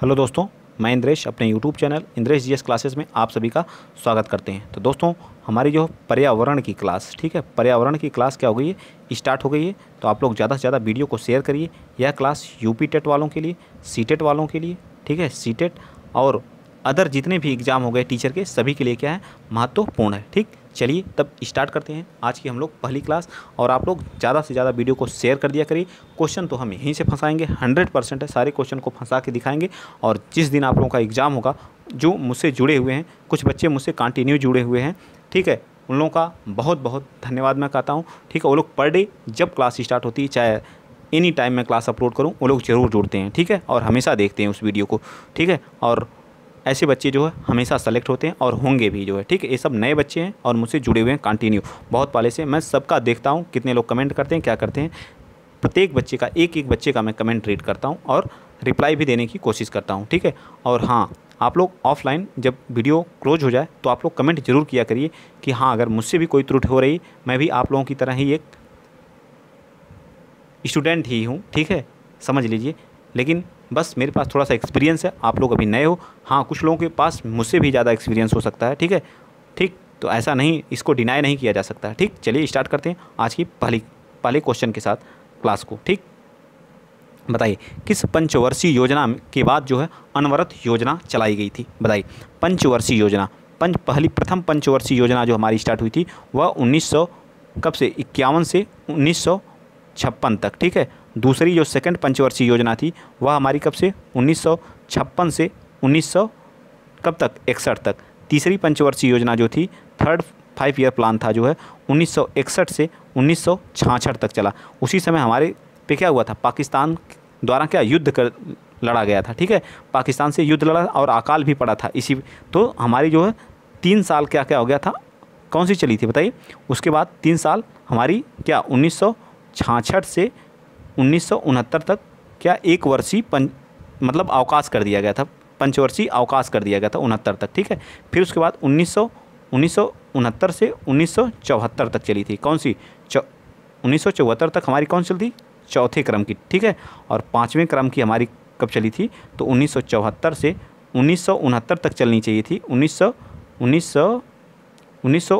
hello दोस्तों मैं इंद्रेश अपने YouTube channel Indresh GS classes में आप सभी का स्वागत करते हैं तो दोस्तों हमारी जो पर्यावरण की क्लास ठीक है पर्यावरण की क्लास क्या हो गई है स्टार्ट हो गई है तो आप लोग ज़्यादा से ज़्यादा वीडियो को शेयर करिए यह क्लास यूपी टेट वालों के लिए सी टेट वालों के लिए ठीक है सी टेट और अदर जितने भी एग्ज़ाम हो गए टीचर के सभी के लिए क्या है महत्वपूर्ण है ठीक चलिए तब स्टार्ट करते हैं आज की हम लोग पहली क्लास और आप लोग ज़्यादा से ज़्यादा वीडियो को शेयर कर दिया करिए क्वेश्चन तो हम यहीं से फंसाएंगे हंड्रेड परसेंट है सारे क्वेश्चन को फंसा के दिखाएंगे और जिस दिन आप लोगों का एग्ज़ाम होगा जो मुझसे जुड़े हुए हैं कुछ बच्चे मुझसे कंटिन्यू जुड़े हुए हैं ठीक है उन लोगों का बहुत बहुत धन्यवाद मैं कहता हूँ ठीक है वो लोग पर डे जब क्लास स्टार्ट होती है चाहे एनी टाइम मैं क्लास अपलोड करूँ वो लोग ज़रूर जुड़ते हैं ठीक है और हमेशा देखते हैं उस वीडियो को ठीक है और ऐसे बच्चे जो है हमेशा सेलेक्ट होते हैं और होंगे भी जो है ठीक है ये सब नए बच्चे हैं और मुझसे जुड़े हुए हैं कंटिन्यू बहुत पहले से मैं सबका देखता हूँ कितने लोग कमेंट करते हैं क्या करते हैं प्रत्येक बच्चे का एक एक बच्चे का मैं कमेंट रीड करता हूँ और रिप्लाई भी देने की कोशिश करता हूँ ठीक है और हाँ आप लोग ऑफलाइन जब वीडियो क्लोज हो जाए तो आप लोग कमेंट जरूर किया करिए कि हाँ अगर मुझसे भी कोई त्रुटि हो रही मैं भी आप लोगों की तरह ही एक स्टूडेंट ही हूँ ठीक है समझ लीजिए लेकिन बस मेरे पास थोड़ा सा एक्सपीरियंस है आप लोग अभी नए हो हाँ कुछ लोगों के पास मुझसे भी ज़्यादा एक्सपीरियंस हो सकता है ठीक है ठीक तो ऐसा नहीं इसको डिनाई नहीं किया जा सकता ठीक चलिए स्टार्ट करते हैं आज की पहली पहले क्वेश्चन के साथ क्लास को ठीक बताइए किस पंचवर्षीय योजना के बाद जो है अनवरत योजना चलाई गई थी बताइए पंचवर्षीय योजना पंच पहली प्रथम पंचवर्षीय योजना जो हमारी स्टार्ट हुई थी वह 1900 कब से इक्यावन से उन्नीस तक ठीक है दूसरी जो सेकंड पंचवर्षीय योजना थी वह हमारी कब से उन्नीस से उन्नीस कब तक इकसठ तक तीसरी पंचवर्षीय योजना जो थी थर्ड फाइव ईयर प्लान था जो है उन्नीस से उन्नीस तक चला उसी समय हमारे पे क्या हुआ था पाकिस्तान द्वारा क्या युद्ध कर लड़ा गया था ठीक है पाकिस्तान से युद्ध लड़ा और अकाल भी पड़ा था इसी तो हमारी जो है तीन साल क्या क्या हो गया था कौन सी चली थी बताइए उसके बाद तीन साल हमारी क्या उन्नीस से उन्नीस तक क्या एक वर्षीय पंच मतलब अवकाश कर दिया गया था पंचवर्षीय अवकाश कर दिया गया था उनहत्तर तक ठीक है फिर उसके बाद उन्नीस उन्नीस से उन्नीस तक चली थी कौन सी उन्नीस तक हमारी कौन चली थी चौथे क्रम की ठीक है और पाँचवें क्रम की हमारी कब चली थी तो उन्नीस से उन्नीस तक चलनी चाहिए थी उन्नीस उन्नीस उन्नीस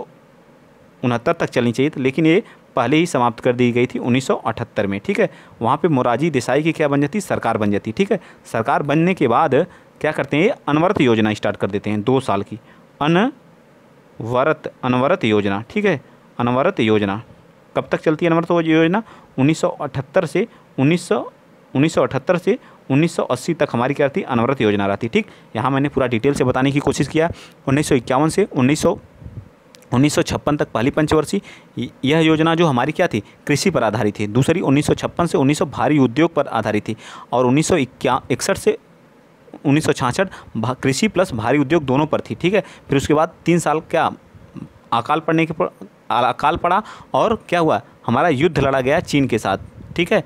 तक चलनी चाहिए थी लेकिन ये पहले ही समाप्त कर दी गई थी 1978 में ठीक है वहाँ पे मोराजी देसाई की क्या बन जाती सरकार बन जाती ठीक है सरकार बनने के बाद क्या करते हैं अनवरत योजना स्टार्ट कर देते हैं दो साल की अनवरत अनवरत योजना ठीक है अनवरत योजना कब तक चलती है अनवरत योजना 1978 से 19 1978 से 1980 तक हमारी क्या रहती अनवरत योजना रहती ठीक यहाँ मैंने पूरा डिटेल से बताने की कोशिश किया उन्नीस से उन्नीस उन्नीस तक पहली पंचवर्षीय यह योजना जो हमारी क्या थी कृषि पर आधारित थी दूसरी उन्नीस से उन्नीस भारी उद्योग पर आधारित थी और उन्नीस से उन्नीस कृषि प्लस भारी उद्योग दोनों पर थी ठीक है फिर उसके बाद तीन साल क्या अकाल पड़ने के अकाल पड़ा और क्या हुआ हमारा युद्ध लड़ा गया चीन के साथ ठीक है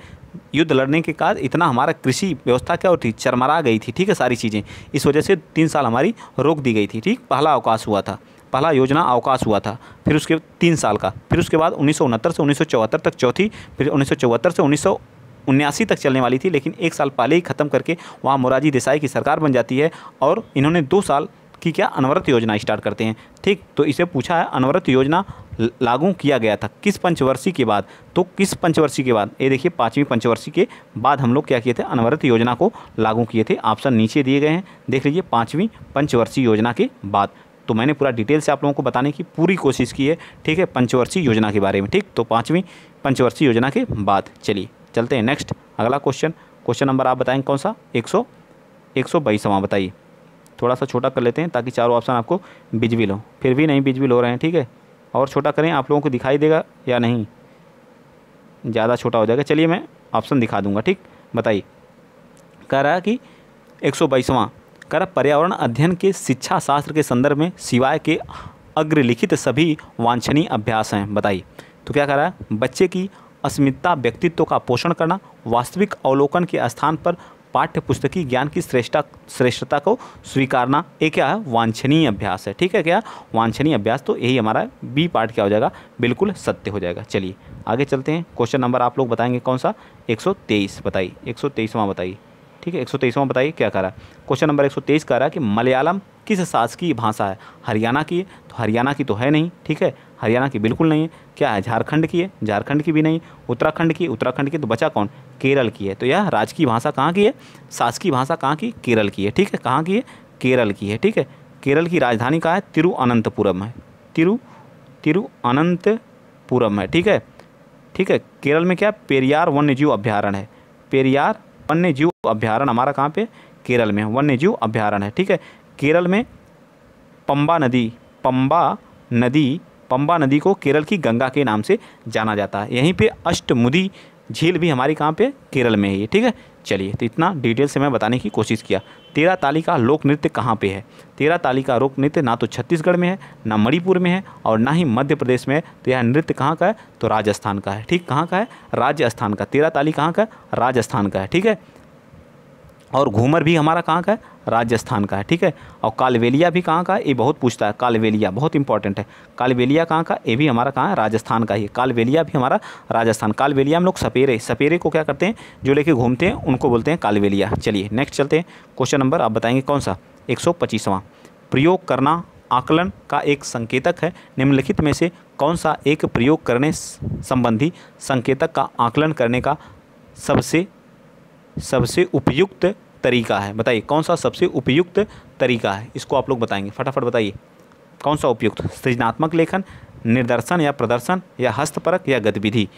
युद्ध लड़ने के कारण इतना हमारा कृषि व्यवस्था क्या होती चरमरा गई थी ठीक है सारी चीज़ें इस वजह से तीन साल हमारी रोक दी गई थी ठीक पहला अवकाश हुआ था पहला योजना अवकाश हुआ था फिर उसके तीन साल का फिर उसके बाद उन्नीस से उन्नीस तक चौथी फिर उन्नीस से उन्नीस उन्यासी तक चलने वाली थी लेकिन एक साल पहले ही ख़त्म करके वहाँ मोराजी देसाई की सरकार बन जाती है और इन्होंने दो साल की क्या अनवरत योजना स्टार्ट करते हैं ठीक तो इसे पूछा है अनवरत योजना लागू किया गया था किस पंचवर्षीय के बाद तो किस पंचवर्षीय के बाद ये देखिए पाँचवीं पंचवर्षीय के बाद हम लोग क्या किए थे अनवरत योजना को लागू किए थे ऑप्शन नीचे दिए गए हैं देख लीजिए पाँचवीं पंचवर्षीय योजना के बाद तो मैंने पूरा डिटेल से आप लोगों को बताने की पूरी कोशिश की है ठीक है पंचवर्षीय योजना के बारे में ठीक तो पाँचवीं पंचवर्षीय योजना के बाद चलिए चलते हैं नेक्स्ट अगला क्वेश्चन क्वेश्चन नंबर आप बताएंगे कौन सा एक सौ एक सौ बाईसवां बताइए थोड़ा सा छोटा कर लेते हैं ताकि चारों ऑप्शन आपको बिजबिल हो फिर भी नहीं बिजबिल हो रहे हैं ठीक है और छोटा करें आप लोगों को दिखाई देगा या नहीं ज़्यादा छोटा हो जाएगा चलिए मैं ऑप्शन दिखा दूंगा ठीक बताइए कह रहा है कि एक सौ बाईसवाँ कर पर्यावरण अध्ययन के शिक्षा शास्त्र के संदर्भ में सिवाय के अग्रलिखित सभी वांछनीय अभ्यास हैं बताइए तो क्या कह रहा है बच्चे की अस्मिता व्यक्तित्व का पोषण करना वास्तविक अवलोकन के स्थान पर पाठ्य पुस्तकीय ज्ञान की श्रेष्ठता श्रेष्ठता को स्वीकारना ये क्या है वांछनीय अभ्यास है ठीक है क्या वांछनीय अभ्यास तो यही हमारा बी पार्ट क्या हो जाएगा बिल्कुल सत्य हो जाएगा चलिए आगे चलते हैं क्वेश्चन नंबर आप लोग बताएंगे कौन सा 123 बताइए 123वां बताइए ठीक है एक सौ बताइए क्या कह रहा है क्वेश्चन नंबर एक सौ तेईस कह रहा है कि मलयालम किस शासकीय भाषा है हरियाणा की है तो हरियाणा की तो है नहीं ठीक है हरियाणा की बिल्कुल नहीं है क्या है झारखंड की है झारखंड की भी नहीं उत्तराखंड की उत्तराखंड की तो बचा कौन केरल की है तो यह राजकीय भाषा कहाँ की है शासकीय भाषा कहाँ की केरल की है ठीक है कहाँ की है केरल की है ठीक है केरल की राजधानी कहाँ है तिरुअनंतपुरम है तिरु तिरुअनंतपुरम है ठीक है ठीक है केरल में क्या पेरियार वन्यजीव अभ्यारण्य है पेरियार वन्य जीव अभ्यारण्य हमारा कहाँ पे केरल में वन्य जीव अभ्यारण्य है ठीक है केरल में पंबा नदी पंबा नदी पंबा नदी को केरल की गंगा के नाम से जाना जाता है यहीं पे अष्टमुदी झील भी हमारी कहाँ पे केरल में है ठीक है चलिए तो इतना डिटेल से मैं बताने की कोशिश किया तेरह ताली का लोक नृत्य कहाँ पे है तेरह ताली का लोक नृत्य ना तो छत्तीसगढ़ में है ना मणिपुर में है और ना ही मध्य प्रदेश में है तो यह नृत्य कहाँ का है तो राजस्थान का है ठीक कहाँ का है राजस्थान का तेरह ताली कहाँ का राजस्थान का है ठीक है और घूमर भी हमारा कहाँ का है राजस्थान का है ठीक है और कालवेलिया भी कहाँ का है ये बहुत पूछता है कालवेलिया बहुत इंपॉर्टेंट है कालवेलिया कहाँ का ये भी हमारा कहाँ है राजस्थान का ही कालवेलिया भी हमारा राजस्थान कालवेलिया हम लोग सपेरे सपेरे को क्या करते हैं जो लेके घूमते हैं उनको बोलते हैं कालवेलिया चलिए नेक्स्ट चलते हैं क्वेश्चन नंबर आप बताएंगे कौन सा एक प्रयोग करना आकलन का एक संकेतक है निम्नलिखित में से कौन सा एक प्रयोग करने संबंधी संकेतक का आकलन करने का सबसे सबसे उपयुक्त तरीका है बताइए कौन सा सबसे उपयुक्त तरीका है इसको आप लोग बताएंगे फटाफट बताइए कौन सा उपयुक्त सृजनात्मक लेखन निर्दर्शन या प्रदर्शन या हस्तपरक या गतिविधि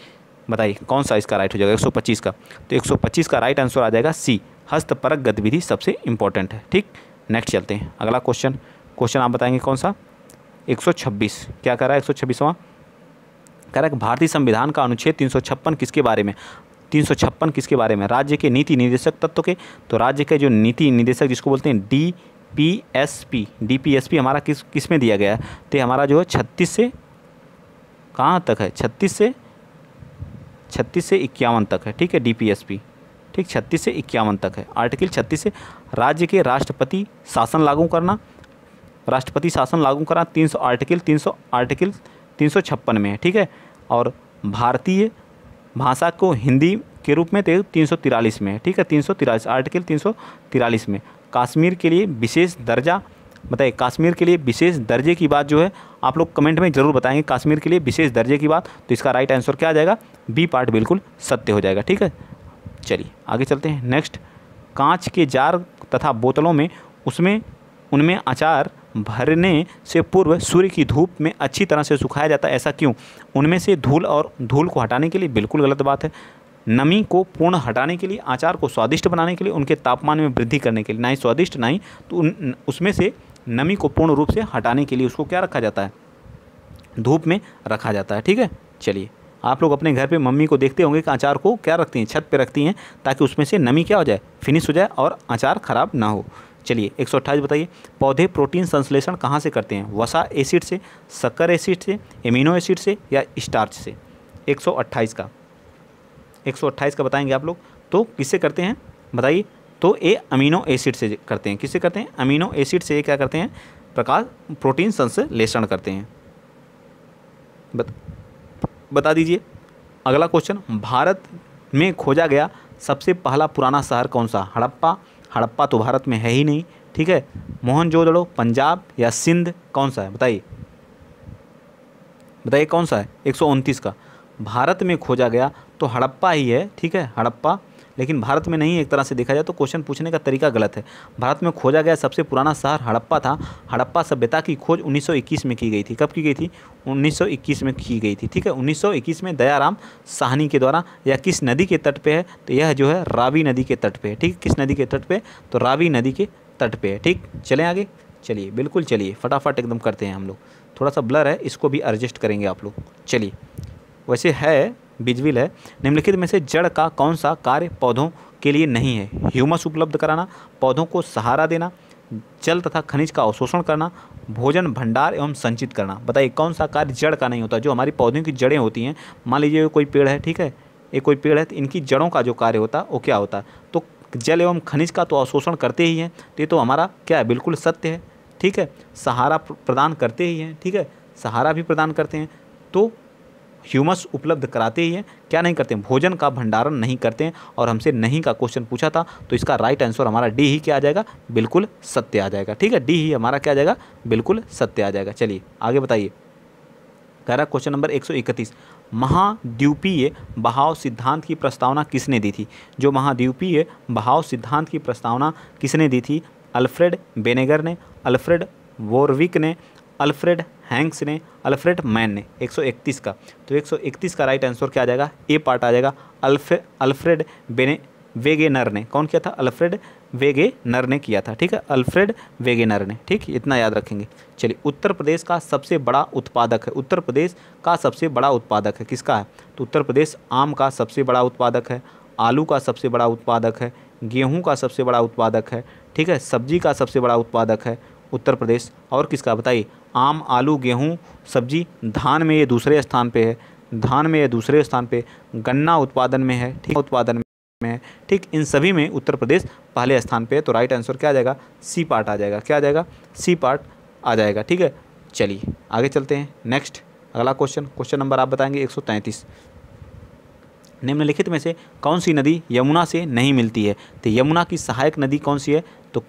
बताइए कौन सा इसका राइट हो जाएगा 125 का तो 125 का राइट आंसर आ जाएगा सी हस्तपरक गतिविधि सबसे इम्पोर्टेंट है ठीक नेक्स्ट चलते हैं अगला क्वेश्चन क्वेश्चन आप बताएंगे कौन सा 126 क्या कर रहा है एक सौ कह रहा है भारतीय संविधान का अनुच्छेद तीन किसके बारे में तीन सौ छप्पन किसके बारे में राज्य के नीति निदेशक तत्व के तो राज्य के जो नीति निदेशक जिसको बोलते हैं D P S P D P S P हमारा किस किस में दिया गया है तो हमारा जो है छत्तीस से कहाँ तक है छत्तीस से छत्तीस से इक्यावन तक है ठीक है डी पी एस पी ठीक छत्तीस से इक्यावन तक है आर्टिकल छत्तीस से राज्य के राष्ट्रपति शासन लागू करना राष्ट्रपति शासन लागू करना तीन सौ आर्टिकल तीन सौ आर्टिकल तीन सौ छप्पन में है ठीक है और भारतीय भाषा को हिंदी के रूप में तो तीन सौ तिरालीस में ठीक है तीन सौ तिरालीस आर्टिकल तीन सौ तिरालीस में कश्मीर के लिए विशेष दर्जा बताइए कश्मीर के लिए विशेष दर्जे की बात जो है आप लोग कमेंट में ज़रूर बताएंगे कश्मीर के लिए विशेष दर्जे की बात तो इसका राइट आंसर क्या आ जाएगा बी पार्ट बिल्कुल सत्य हो जाएगा ठीक है चलिए आगे चलते हैं नेक्स्ट कांच के जार तथा बोतलों में उसमें उनमें अचार भरने से पूर्व सूर्य की धूप में अच्छी तरह से सुखाया जाता है ऐसा क्यों उनमें से धूल और धूल को हटाने के लिए बिल्कुल गलत बात है नमी को पूर्ण हटाने के लिए आचार को स्वादिष्ट बनाने के लिए उनके तापमान में वृद्धि करने के लिए ना ही स्वादिष्ट ना ही तो उसमें से नमी को पूर्ण रूप से हटाने के लिए उसको क्या रखा जाता है धूप में रखा जाता है ठीक है चलिए आप लोग अपने घर पे मम्मी को देखते होंगे कि अचार को क्या रखती हैं छत पे रखती हैं ताकि उसमें से नमी क्या हो जाए फिनिश हो जाए और अचार ख़राब ना हो चलिए एक बताइए पौधे प्रोटीन संश्लेषण कहाँ से करते हैं वसा एसिड से शक्कर एसिड से एमिनो एसिड से या स्टार्च से 128 का 128 का बताएंगे आप लोग तो किससे करते हैं बताइए तो ये अमीनो एसिड से करते हैं किससे करते हैं अमीनो एसिड से क्या करते हैं प्रकाश प्रोटीन संश्लेषण करते हैं बत, बता दीजिए अगला क्वेश्चन भारत में खोजा गया सबसे पहला पुराना शहर कौन सा हड़प्पा हड़प्पा तो भारत में है ही नहीं ठीक है मोहनजोदड़ो पंजाब या सिंध कौन सा है बताइए बताइए कौन सा है एक का भारत में खोजा गया तो हड़प्पा ही है ठीक है हड़प्पा लेकिन भारत में नहीं एक तरह से देखा जाए तो क्वेश्चन पूछने का तरीका गलत है भारत में खोजा गया सबसे पुराना शहर हड़प्पा था हड़प्पा सभ्यता की खोज 1921 में की गई थी कब की गई थी 1921 में की गई थी ठीक है 1921 में दयाराम साहनी के द्वारा या किस नदी के तट पर है तो यह जो है रावी नदी के तट पर है ठीक किस नदी के तट पर तो रावी नदी के तट पर है ठीक चलें आगे चलिए बिल्कुल चलिए फटाफट एकदम करते हैं हम लोग थोड़ा सा ब्लर है इसको भी एडजस्ट करेंगे आप लोग चलिए वैसे है बिजविल है निम्नलिखित में से जड़ का कौन सा कार्य पौधों के लिए नहीं है ह्यूमस उपलब्ध कराना पौधों को सहारा देना जल तथा खनिज का अवशोषण करना भोजन भंडार एवं संचित करना बताइए कौन सा कार्य जड़ का नहीं होता जो हमारी पौधों की जड़ें होती हैं मान लीजिए कोई पेड़ है ठीक है ये कोई पेड़ है तो इनकी जड़ों का जो कार्य होता है वो क्या होता है तो जल एवं खनिज का तो अवशोषण करते ही हैं तो ये तो हमारा क्या है बिल्कुल सत्य है ठीक है सहारा प्रदान करते ही हैं ठीक है सहारा भी प्रदान करते हैं तो ह्यूमस उपलब्ध कराते ही हैं क्या नहीं करते हैं भोजन का भंडारण नहीं करते हैं और हमसे नहीं का क्वेश्चन पूछा था तो इसका राइट आंसर हमारा डी ही क्या आ जाएगा बिल्कुल सत्य आ जाएगा ठीक है डी ही हमारा क्या आ जाएगा बिल्कुल सत्य आ जाएगा चलिए आगे बताइए कह रहा क्वेश्चन नंबर एक महाद्वीपीय बहाव सिद्धांत की प्रस्तावना किसने दी थी जो महाद्वीपीय बहाव सिद्धांत की प्रस्तावना किसने दी थी अल्फ्रेड बेनेगर ने अल्फ्रेड वोरविक ने अल्फ्रेड हैंक्स ने अल्फ्रेड मैन ने 131 का तो 131 का राइट आंसर क्या आ जाएगा ए पार्ट आ जाएगा अल्फे अल्फ्रेड बेने वेगेनर ने कौन किया था अल्फ्रेड वेगेनर ने किया था ठीक है अल्फ्रेड वेगेनर ने ठीक इतना याद रखेंगे चलिए उत्तर प्रदेश का सबसे बड़ा उत्पादक है उत्तर प्रदेश का सबसे बड़ा उत्पादक है किसका है तो उत्तर प्रदेश आम का सबसे बड़ा उत्पादक है आलू का सबसे बड़ा उत्पादक है गेहूं का सबसे बड़ा उत्पादक है ठीक है सब्जी का सबसे बड़ा उत्पादक है उत्तर प्रदेश और किसका बताइए आम आलू गेहूँ सब्जी धान में ये दूसरे स्थान पे है धान में ये दूसरे स्थान पे गन्ना उत्पादन में है ठीक उत्पादन में है ठीक इन सभी में उत्तर प्रदेश पहले स्थान पे है तो राइट आंसर क्या आ जाएगा सी पार्ट आ जाएगा क्या आ जाएगा सी पार्ट आ जाएगा ठीक है चलिए आगे चलते हैं नेक्स्ट अगला क्वेश्चन क्वेश्चन नंबर आप बताएंगे एक निम्नलिखित में से कौन सी नदी यमुना से नहीं मिलती है तो यमुना की सहायक नदी कौन सी है तो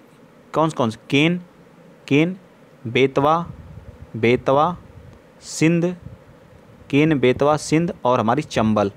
कौन कौन केन केन बेतवा बेतवा सिंध केन बेतवा सिंध और हमारी चंबल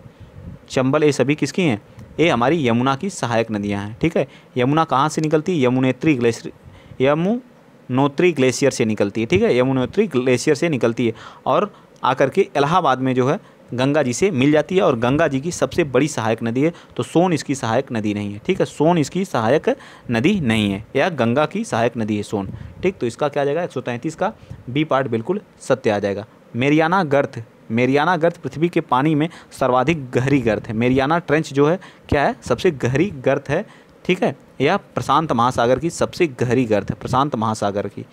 चंबल ये सभी किसकी हैं ये हमारी यमुना की सहायक नदियां हैं ठीक है यमुना कहाँ से निकलती है यमुनेत्री ग्लेशियर यमुनोत्री ग्लेशियर से निकलती है ठीक है यमुनोत्री ग्लेशियर से निकलती है और आकर के इलाहाबाद में जो है गंगा जी से मिल जाती है और गंगा जी की सबसे बड़ी सहायक नदी है तो सोन इसकी सहायक नदी नहीं है ठीक है सोन इसकी सहायक नदी नहीं है या गंगा की सहायक नदी है सोन ठीक तो इसका क्या आ जाएगा एक का बी पार्ट बिल्कुल सत्य आ जाएगा मेरियाना गर्थ मेरियाना गर्थ पृथ्वी के पानी में सर्वाधिक गहरी गर्थ है मेरियाना ट्रेंच जो है क्या है सबसे गहरी गर्थ है ठीक है यह प्रशांत महासागर की सबसे गहरी गर्थ है प्रशांत महासागर की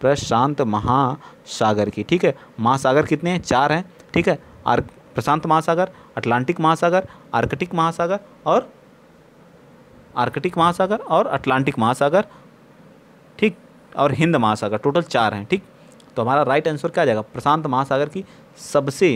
प्रशांत महासागर की ठीक है महासागर कितने हैं चार हैं ठीक है और प्रशांत महासागर अटलांटिक महासागर आर्कटिक महासागर और आर्कटिक महासागर और अटलांटिक महासागर ठीक और हिंद महासागर टोटल चार हैं ठीक तो हमारा राइट आंसर क्या आ जाएगा प्रशांत महासागर की सबसे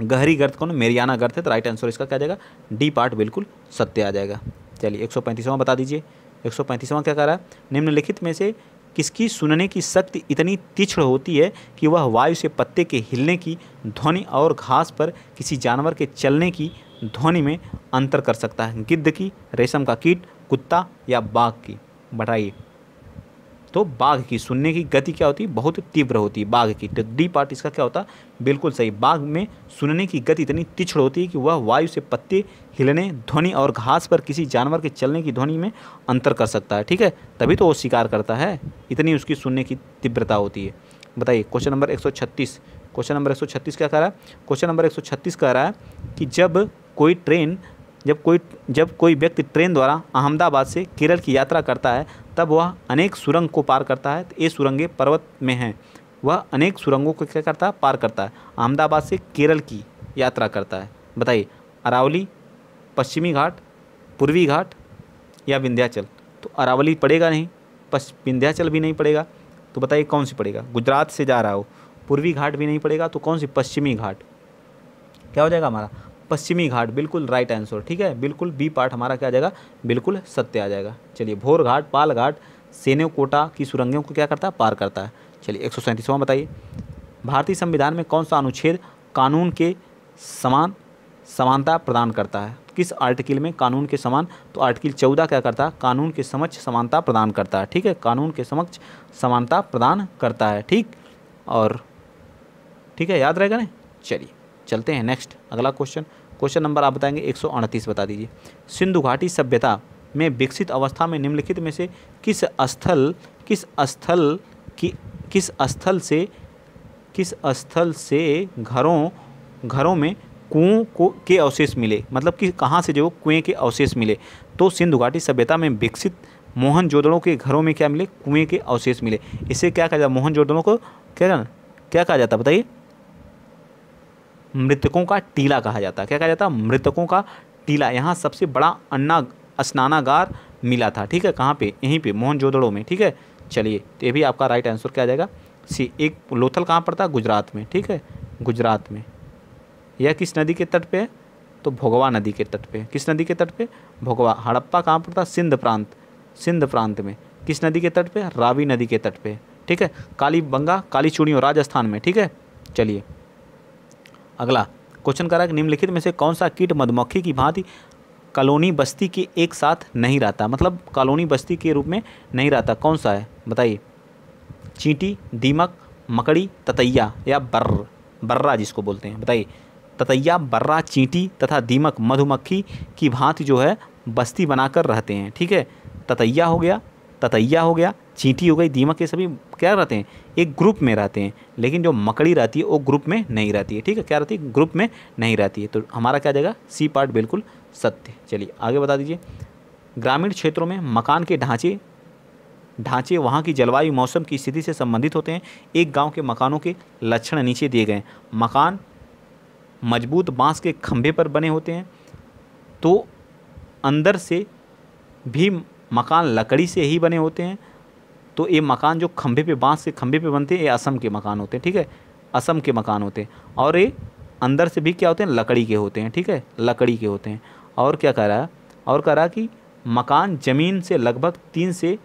गहरी गर्त कौन मेरियाना गर्त है तो राइट आंसर इसका क्या जाएगा डी पार्ट बिल्कुल सत्य आ जाएगा चलिए एक सौ बता दीजिए एक सौ क्या कह रहा है निम्नलिखित में से किसकी सुनने की शक्ति इतनी तीक्ष्ण होती है कि वह वायु से पत्ते के हिलने की ध्वनि और घास पर किसी जानवर के चलने की ध्वनि में अंतर कर सकता है गिद्ध की रेशम का कीट कुत्ता या बाघ की बताइए तो बाघ की सुनने की गति क्या होती है बहुत तीव्र होती है बाघ की तो डी पार्ट इसका क्या होता बिल्कुल सही बाघ में सुनने की गति इतनी तिछड़ होती है कि वह वायु से पत्ते हिलने ध्वनि और घास पर किसी जानवर के चलने की ध्वनि में अंतर कर सकता है ठीक है तभी तो वो शिकार करता है इतनी उसकी सुनने की तीव्रता होती है बताइए क्वेश्चन नंबर एक क्वेश्चन नंबर एक क्या कह रहा है क्वेश्चन नंबर एक कह रहा है कि जब कोई ट्रेन जब कोई जब कोई व्यक्ति ट्रेन द्वारा अहमदाबाद से केरल की यात्रा करता है तब वह अनेक सुरंग को पार करता है तो ये सुरंगे पर्वत में हैं वह अनेक सुरंगों को क्या करता है पार करता है अहमदाबाद से केरल की यात्रा करता है बताइए अरावली पश्चिमी घाट पूर्वी घाट या विंध्याचल तो अरावली पड़ेगा नहीं पश्च विंध्याचल भी नहीं पड़ेगा तो बताइए कौन सी पड़ेगा गुजरात से जा रहा हो पूर्वी घाट भी नहीं पड़ेगा तो कौन सी पश्चिमी घाट क्या हो जाएगा हमारा पश्चिमी घाट बिल्कुल राइट आंसर ठीक है बिल्कुल बी पार्ट हमारा क्या आ जाएगा बिल्कुल सत्य आ जाएगा चलिए भोर घाट पाल घाट सेने कोटा की सुरंगों को क्या करता है पार करता है चलिए एक बताइए भारतीय संविधान में कौन सा अनुच्छेद कानून के समान समानता प्रदान करता है किस आर्टिकल में कानून के समान तो आर्टिकल चौदह क्या करता है कानून के समक्ष समानता प्रदान करता है ठीक है कानून के समक्ष समानता प्रदान करता है ठीक और ठीक है याद रहेगा ना चलिए चलते हैं नेक्स्ट अगला क्वेश्चन क्वेश्चन नंबर आप बताएंगे एक बता दीजिए सिंधु घाटी सभ्यता में विकसित अवस्था में निम्नलिखित में से किस स्थल किस स्थल की किस स्थल से किस स्थल से घरों घरों में कुओं को के अवशेष मिले मतलब कि कहाँ से जो कुएं के अवशेष मिले तो सिंधु घाटी सभ्यता में विकसित मोहन जोदड़ों के घरों में क्या मिले कुएं के अवशेष मिले इसे क्या कहा जाता मोहन जोदड़ों को क्या क्या कहा जाता बताइए मृतकों का टीला कहा जाता है क्या कहा जाता है मृतकों का टीला यहाँ सबसे बड़ा अन्ना स्नानागार मिला था ठीक है कहाँ पे यहीं पे जोदड़ो में ठीक है चलिए तो ये भी आपका राइट आंसर क्या आ जाएगा सी एक लोथल कहाँ पड़ता है गुजरात में ठीक है गुजरात में यह किस नदी के तट पे है तो भोगवा नदी के तट पे किस नदी के तट पे भोगवा हड़प्पा कहाँ पड़ता है सिंध प्रांत सिंध प्रांत में किस नदी के तट पर रावी नदी के तट पर ठीक है काली बंगा काली चूड़ियों राजस्थान में ठीक है चलिए अगला क्वेश्चन करा कि निम्नलिखित में से कौन सा कीट मधुमक्खी की भांति कॉलोनी बस्ती के एक साथ नहीं रहता मतलब कॉलोनी बस्ती के रूप में नहीं रहता कौन सा है बताइए चींटी दीमक मकड़ी ततैया या बर्र बर्रा जिसको बोलते हैं बताइए ततैया बर्रा चींटी तथा दीमक मधुमक्खी की भांति जो है बस्ती बनाकर रहते हैं ठीक है ततैया हो गया ततैया हो गया चींटी हो गई दीमक ये सभी क्या रहते हैं एक ग्रुप में रहते हैं लेकिन जो मकड़ी रहती है वो ग्रुप में नहीं रहती है ठीक है क्या रहती है ग्रुप में नहीं रहती है तो हमारा क्या जाएगा सी पार्ट बिल्कुल सत्य चलिए आगे बता दीजिए ग्रामीण क्षेत्रों में मकान के ढांचे ढांचे वहाँ की जलवायु मौसम की स्थिति से संबंधित होते हैं एक गाँव के मकानों के लक्षण नीचे दिए गए मकान मजबूत बाँस के खंभे पर बने होते हैं तो अंदर से भी मकान लकड़ी से ही बने होते हैं तो ये मकान जो खंभे पे बांस के खंभे पे बनते हैं ये असम के मकान होते हैं ठीक है असम के मकान होते हैं और ये अंदर से भी क्या होते हैं लकड़ी के होते हैं ठीक है लकड़ी के होते हैं और क्या कह रहा है और कह रहा कि मकान ज़मीन से लगभग तीन से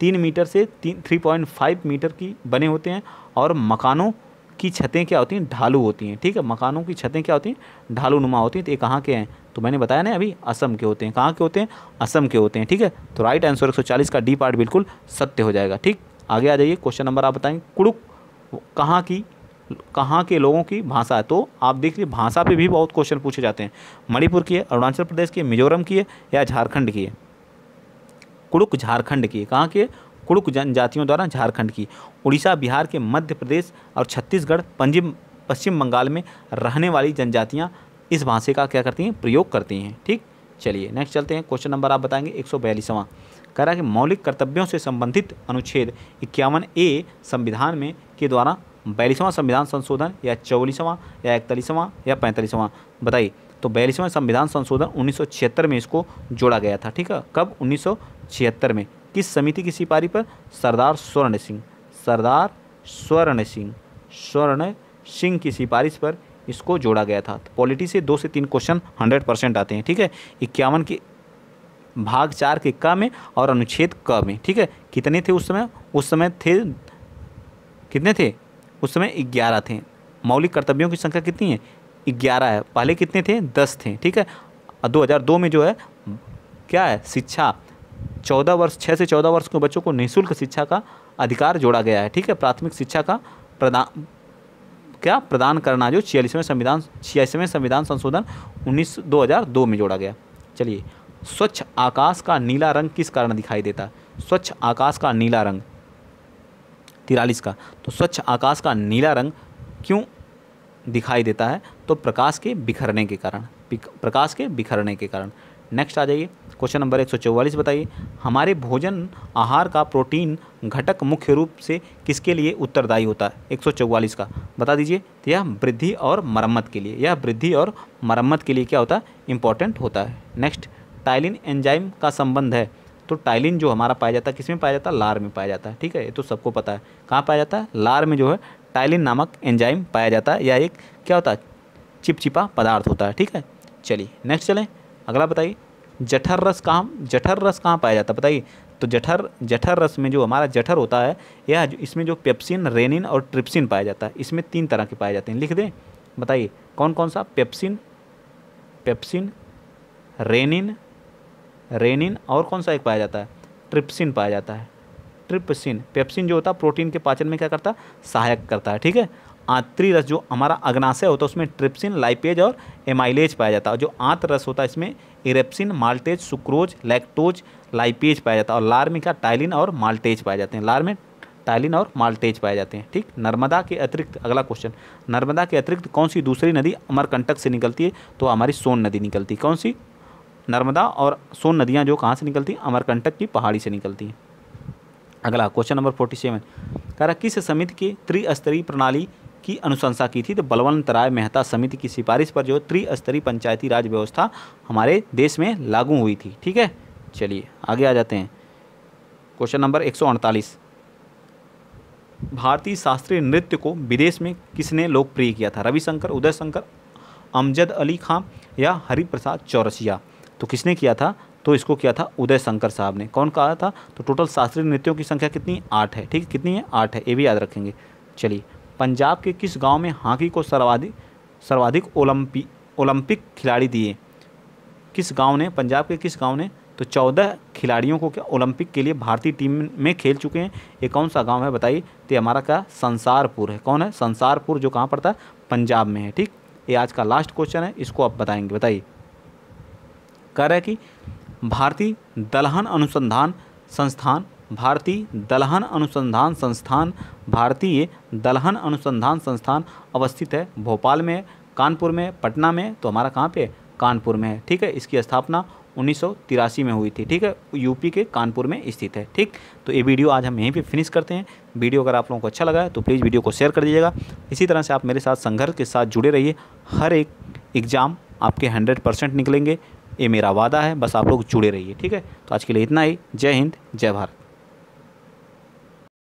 तीन मीटर से तीन थ्री पॉइंट फाइव मीटर की बने होते हैं और मकानों की छतें क्या होती हैं ढालू होती हैं ठीक है मकानों की छतें क्या होती हैं ढालू नुमा होती हैं तो ये कहाँ के हैं तो मैंने बताया ना अभी असम के होते हैं कहाँ के होते हैं असम के होते हैं ठीक है तो राइट आंसर 140 का डी पार्ट बिल्कुल सत्य हो जाएगा ठीक आगे आ जाइए क्वेश्चन नंबर आप बताएंगे कुड़ुक कहाँ की कहाँ के लोगों की भाषा है तो आप देख लीजिए भाषा पर भी बहुत क्वेश्चन पूछे जाते हैं मणिपुर की है अरुणाचल प्रदेश की मिजोरम की है या झारखंड की है कुड़ुक झारखंड की है कहाँ की है कुड़ुक जनजातियों द्वारा झारखंड की उड़ीसा बिहार के मध्य प्रदेश और छत्तीसगढ़ पंजिम पश्चिम बंगाल में रहने वाली जनजातियां इस भाषा का क्या करती हैं प्रयोग करती हैं ठीक चलिए नेक्स्ट चलते हैं क्वेश्चन नंबर आप बताएंगे एक सौ कह रहा है कि मौलिक कर्तव्यों से संबंधित अनुच्छेद इक्यावन ए संविधान में के द्वारा बयालीसवां संविधान संशोधन या चौवालीसवां या इकतालीसवां या पैंतालीसवां बताइए तो बयालीसवां संविधान संशोधन उन्नीस में इसको जोड़ा गया था ठीक है कब उन्नीस में किस समिति की सिपारी पर सरदार स्वर्ण सिंह सरदार स्वर्ण सिंह स्वर्ण सिंह की सिफारिश पर इसको जोड़ा गया था तो पॉलिटी से दो से तीन क्वेश्चन हंड्रेड परसेंट आते हैं ठीक है इक्यावन के भाग चार के क में और अनुच्छेद क में ठीक है कितने थे उस समय उस समय थे कितने थे उस समय ग्यारह थे मौलिक कर्तव्यों की संख्या कितनी है ग्यारह है पहले कितने थे दस थे ठीक है हज़ार 2002 में जो है क्या है शिक्षा चौदह वर्ष छः से चौदह वर्ष के बच्चों को निःशुल्क शिक्षा का अधिकार जोड़ा गया है ठीक है प्राथमिक शिक्षा का प्रदान क्या प्रदान करना जो छियालीसवें संविधान छियासवें संविधान संशोधन उन्नीस दो में जोड़ा गया चलिए स्वच्छ आकाश का नीला रंग किस कारण दिखाई देता स्वच्छ आकाश का नीला रंग तिरालीस का तो स्वच्छ आकाश का नीला रंग क्यों दिखाई देता है तो प्रकाश के बिखरने के कारण प्रकाश के बिखरने के कारण नेक्स्ट आ जाइए क्वेश्चन नंबर एक बताइए हमारे भोजन आहार का प्रोटीन घटक मुख्य रूप से किसके लिए उत्तरदायी होता है एक का बता दीजिए तो यह वृद्धि और मरम्मत के लिए यह वृद्धि और मरम्मत के लिए क्या होता है इंपॉर्टेंट होता है नेक्स्ट टाइलिन एंजाइम का संबंध है तो टाइलिन जो हमारा पाया जाता है किसमें पाया जाता है लार में पाया जाता है ठीक है ये तो सबको पता है कहाँ पाया जाता है लार में जो है टाइलिन नामक एंजाइम पाया जाता है या एक क्या होता है चिपचिपा पदार्थ होता है ठीक है चलिए नेक्स्ट चलें अगला बताइए जठर रस कहाँ जठर रस कहाँ पाया जाता है बताइए तो जठर जठर रस में जो हमारा जठर होता है यह इसमें जो पेप्सिन रेनिन और ट्रिप्सिन पाया जाता है इसमें तीन तरह के पाए जाते हैं लिख दें बताइए कौन कौन सा पेप्सिन पेप्सिन रेनिन रेनिन और कौन सा एक पाया जाता है ट्रिप्सिन पाया जाता है ट्रिप्सिन पेप्सिन जो होता है प्रोटीन के पाचन में क्या करता है सहायक करता है ठीक है आंत्री रस जो हमारा अग्नाशय होता है उसमें ट्रिप्सिन लाइपेज और एमाइलेज पाया जाता है जो आंत रस होता है इसमें erepsin maltase sucrose lactose lipase पाया जाता है और लार में क्या टाइलिन और माल्टेज पाए जाते हैं लार में टाइलिन और माल्टेज पाए जाते हैं ठीक नर्मदा के अतिरिक्त अगला क्वेश्चन नर्मदा के अतिरिक्त कौन सी दूसरी नदी अमरकंटक से निकलती है तो हमारी सोन नदी निकलती है कौन सी नर्मदा और सोन नदियाँ जो कहाँ से निकलती हैं अमरकंटक की पहाड़ी से निकलती हैं अगला क्वेश्चन नंबर फोर्टी सेवन कह रहा किस समिति की त्रिस्तरीय प्रणाली की अनुशंसा की थी तो बलवंत राय मेहता समिति की सिफारिश पर जो त्रिस्तरीय पंचायती राज व्यवस्था हमारे देश में लागू हुई थी ठीक है चलिए आगे आ जाते हैं क्वेश्चन नंबर एक भारतीय शास्त्रीय नृत्य को विदेश में किसने लोकप्रिय किया था रविशंकर उदय शंकर अमजद अली खां या हरिप्रसाद चौरसिया तो किसने किया था तो इसको किया था उदय शंकर साहब ने कौन कहा था तो टोटल शास्त्रीय नृत्यों की संख्या कितनी आठ है ठीक कितनी है आठ है ये भी याद रखेंगे चलिए पंजाब के किस गांव में हॉकी को सर्वाधिक सर्वाधिक ओलंपिक ओलंपिक खिलाड़ी दिए किस गांव ने पंजाब के किस गांव ने तो चौदह खिलाड़ियों को क्या ओलंपिक के लिए भारतीय टीम में खेल चुके हैं ये कौन सा गांव है बताइए तो हमारा क्या संसारपुर है कौन है संसारपुर जो कहाँ पड़ता है पंजाब में है ठीक ये आज का लास्ट क्वेश्चन है इसको आप बताएंगे बताइए कह रहे कि भारतीय दलहन अनुसंधान संस्थान भारतीय दलहन अनुसंधान संस्थान भारतीय दलहन अनुसंधान संस्थान अवस्थित है भोपाल में कानपुर में पटना में तो हमारा कहाँ पे कानपुर में है ठीक है इसकी स्थापना उन्नीस में हुई थी ठीक है यूपी के कानपुर में स्थित है ठीक तो ये वीडियो आज हम यहीं पे फिनिश करते हैं वीडियो अगर आप लोगों को अच्छा लगा है तो प्लीज़ वीडियो को शेयर कर दीजिएगा इसी तरह से आप मेरे साथ संघर्ष के साथ जुड़े रहिए हर एक एग्ज़ाम आपके हंड्रेड परसेंट निकलेंगे ये मेरा वादा है बस आप लोग जुड़े रहिए ठीक है तो आज के लिए इतना ही जय हिंद जय भारत